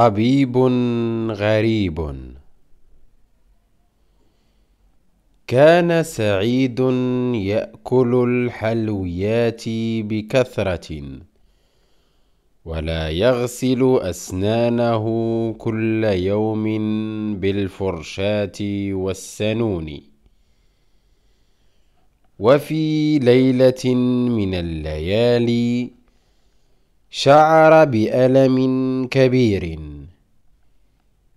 طبيب غريب كان سعيد ياكل الحلويات بكثره ولا يغسل اسنانه كل يوم بالفرشاه والسنون وفي ليله من الليالي شعر بألم كبير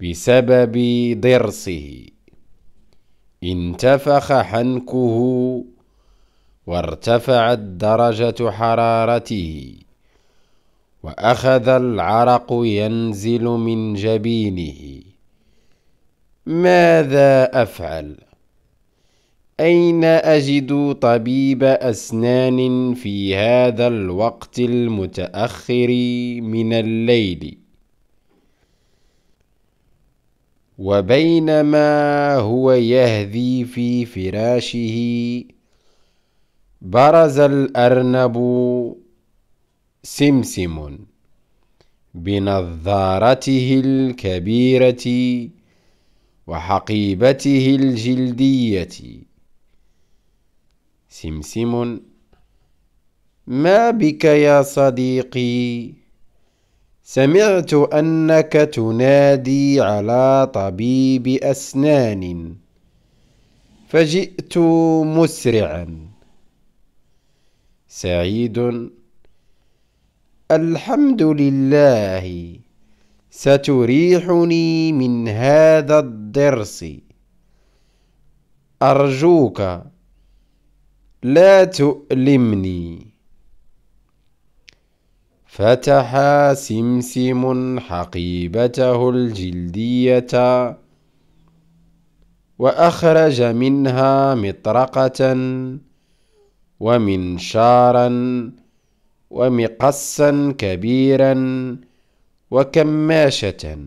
بسبب ضرسه انتفخ حنكه وارتفعت درجة حرارته وأخذ العرق ينزل من جبينه ماذا أفعل؟ أين أجد طبيب أسنان في هذا الوقت المتأخر من الليل وبينما هو يهذي في فراشه برز الأرنب سمسم بنظارته الكبيرة وحقيبته الجلديه سمسم ما بك يا صديقي سمعت أنك تنادي على طبيب أسنان فجئت مسرعا سعيد الحمد لله ستريحني من هذا الضرس أرجوك لا تؤلمني فتح سمسم حقيبته الجلدية وأخرج منها مطرقة ومنشارا ومقصا كبيرا وكماشة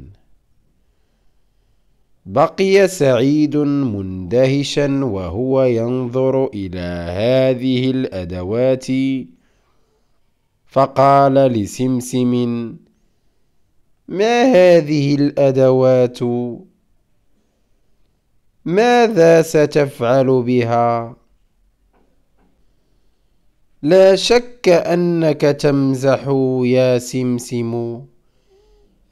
بقي سعيد مندهشا وهو ينظر إلى هذه الأدوات فقال لسمسم ما هذه الأدوات؟ ماذا ستفعل بها؟ لا شك أنك تمزح يا سمسم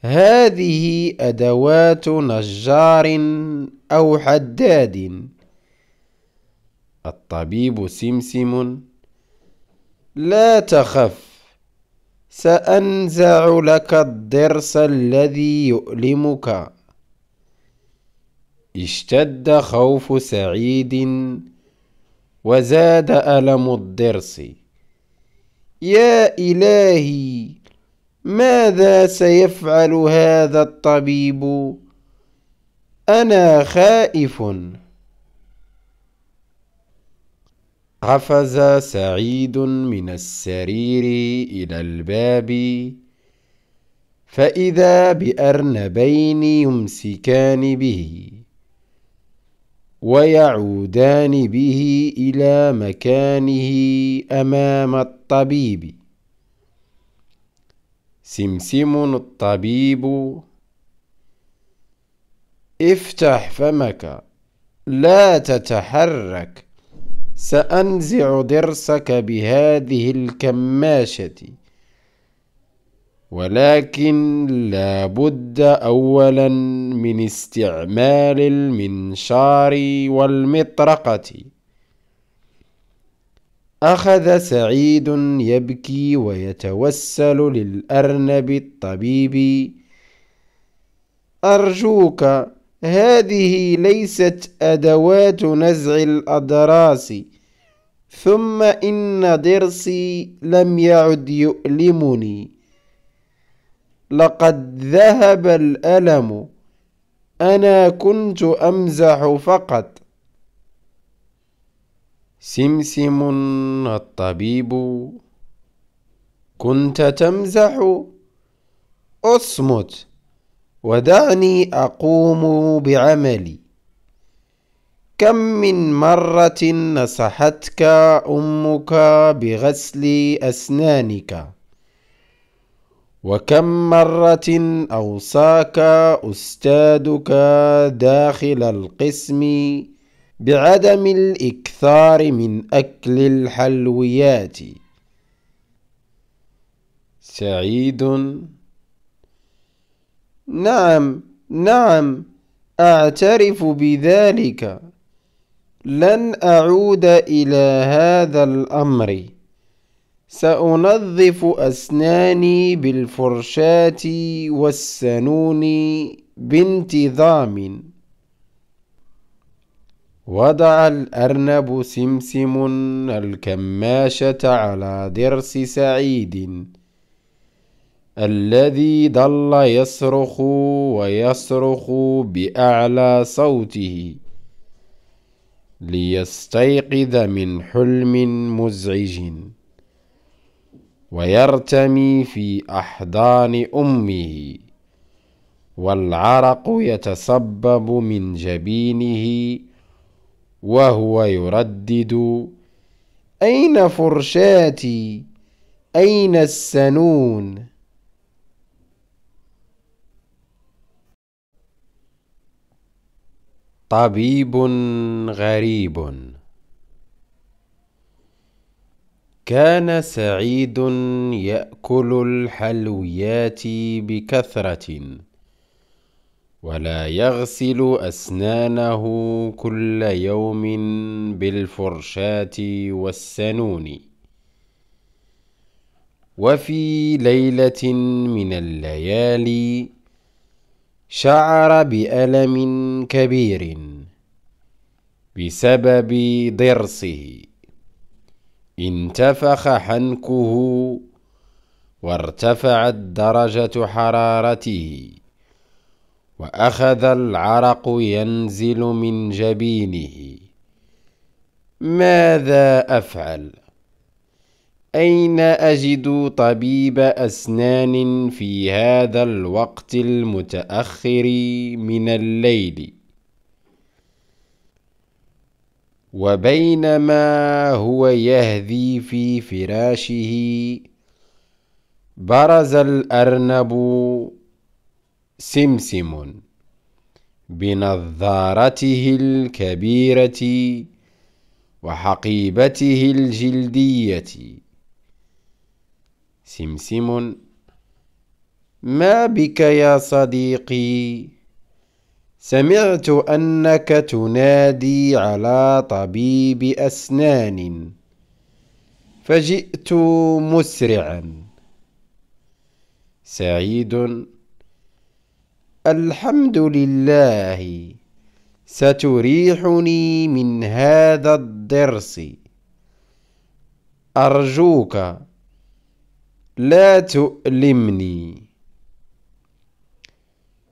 هذه أدوات نجار أو حداد الطبيب سمسم لا تخف سأنزع لك الضرس الذي يؤلمك اشتد خوف سعيد وزاد ألم الضرس يا إلهي ماذا سيفعل هذا الطبيب انا خائف قفز سعيد من السرير الى الباب فاذا بارنبين يمسكان به ويعودان به الى مكانه امام الطبيب سمسم الطبيب افتح فمك لا تتحرك سأنزع ضرسك بهذه الكماشة ولكن لا بد أولا من استعمال المنشار والمطرقة أخذ سعيد يبكي ويتوسل للأرنب الطبيب أرجوك هذه ليست أدوات نزع الأضراس ثم إن ضرسي لم يعد يؤلمني لقد ذهب الألم أنا كنت أمزح فقط سمسم الطبيب كنت تمزح اصمت ودعني اقوم بعملي كم من مره نصحتك امك بغسل اسنانك وكم مره اوصاك استاذك داخل القسم بعدم الإكثار من أكل الحلويات سعيد نعم نعم أعترف بذلك لن أعود إلى هذا الأمر سأنظف أسناني بالفرشاة والسنون بانتظام وضع الأرنب سمسم الكماشة على ضرس سعيد الذي ضل يصرخ ويصرخ بأعلى صوته ليستيقظ من حلم مزعج ويرتمي في أحضان أمه والعرق يتصبب من جبينه وهو يردد أين فرشاتي أين السنون طبيب غريب كان سعيد يأكل الحلويات بكثرة ولا يغسل أسنانه كل يوم بالفرشاة والسنون وفي ليلة من الليالي شعر بألم كبير بسبب ضرسه انتفخ حنكه وارتفعت درجة حرارته واخذ العرق ينزل من جبينه ماذا افعل اين اجد طبيب اسنان في هذا الوقت المتاخر من الليل وبينما هو يهذي في فراشه برز الارنب سمسم بنظارته الكبيرة وحقيبته الجلدية سمسم ما بك يا صديقي سمعت أنك تنادي على طبيب أسنان فجئت مسرعا سعيد الحمد لله ستريحني من هذا الضرس أرجوك لا تؤلمني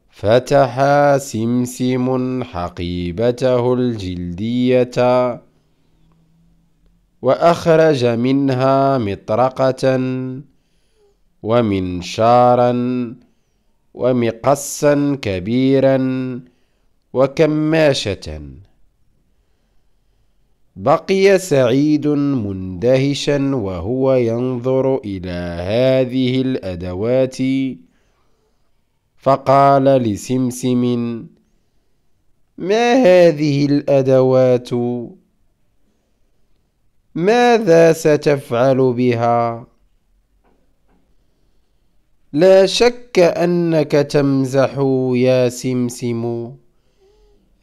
فتح سمسم حقيبته الجلدية وأخرج منها مطرقة ومنشارا ومقصا كبيرا وكماشه بقي سعيد مندهشا وهو ينظر الى هذه الادوات فقال لسمسم ما هذه الادوات ماذا ستفعل بها لا شك كأنك تمزح يا سمسم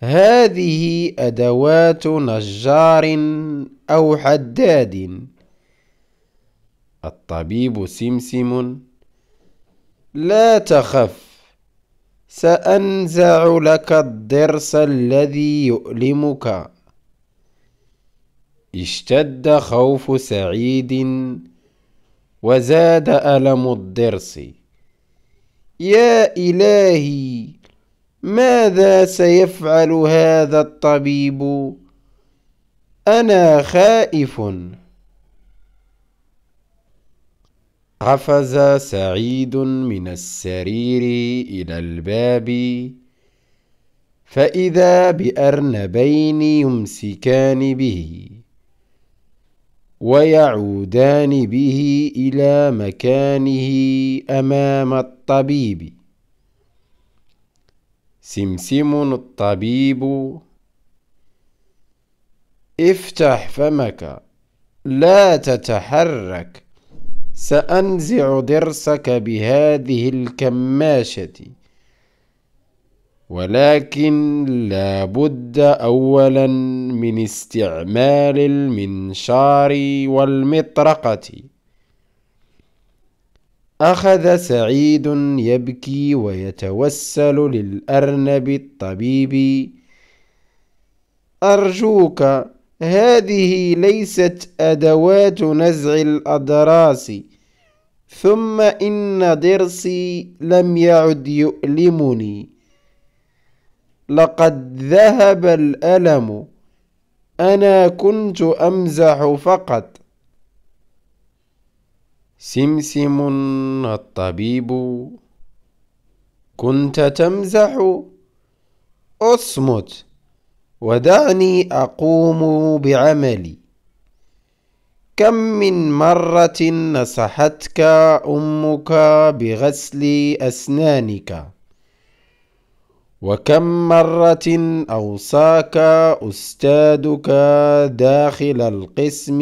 هذه أدوات نجار أو حداد الطبيب سمسم لا تخف سأنزع لك الضرس الذي يؤلمك اشتد خوف سعيد وزاد ألم الضرس يا إلهي ماذا سيفعل هذا الطبيب أنا خائف قفز سعيد من السرير إلى الباب فإذا بأرنبين يمسكان به ويعودان به إلى مكانه أمام الطبيب سمسم الطبيب افتح فمك لا تتحرك سأنزع ضرسك بهذه الكماشة ولكن لا بد اولا من استعمال المنشار والمطرقه اخذ سعيد يبكي ويتوسل للارنب الطبيب ارجوك هذه ليست ادوات نزع الاضراس ثم ان ضرسي لم يعد يؤلمني لقد ذهب الألم أنا كنت أمزح فقط سمسم الطبيب كنت تمزح اصمت ودعني أقوم بعملي كم من مرة نصحتك أمك بغسل أسنانك وكم مرة أوصاك أستاذك داخل القسم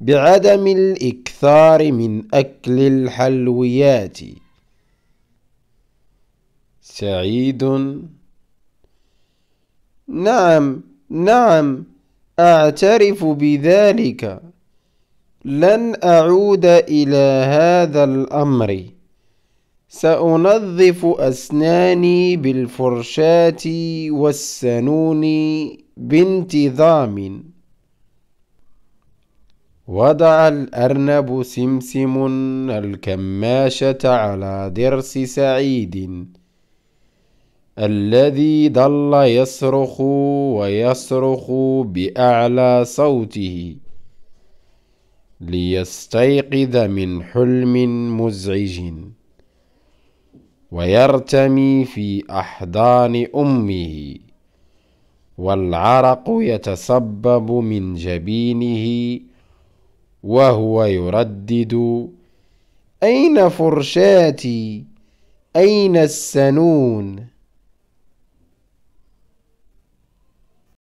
بعدم الإكثار من أكل الحلويات سعيد نعم نعم أعترف بذلك لن أعود إلى هذا الأمر سأنظف أسناني بالفرشاة والسنون بانتظام وضع الأرنب سمسم الكماشة على ضرس سعيد الذي ظل يصرخ ويصرخ بأعلى صوته ليستيقظ من حلم مزعج ويرتمي في أحضان أمه والعرق يتسبب من جبينه وهو يردد أين فرشاتي أين السنون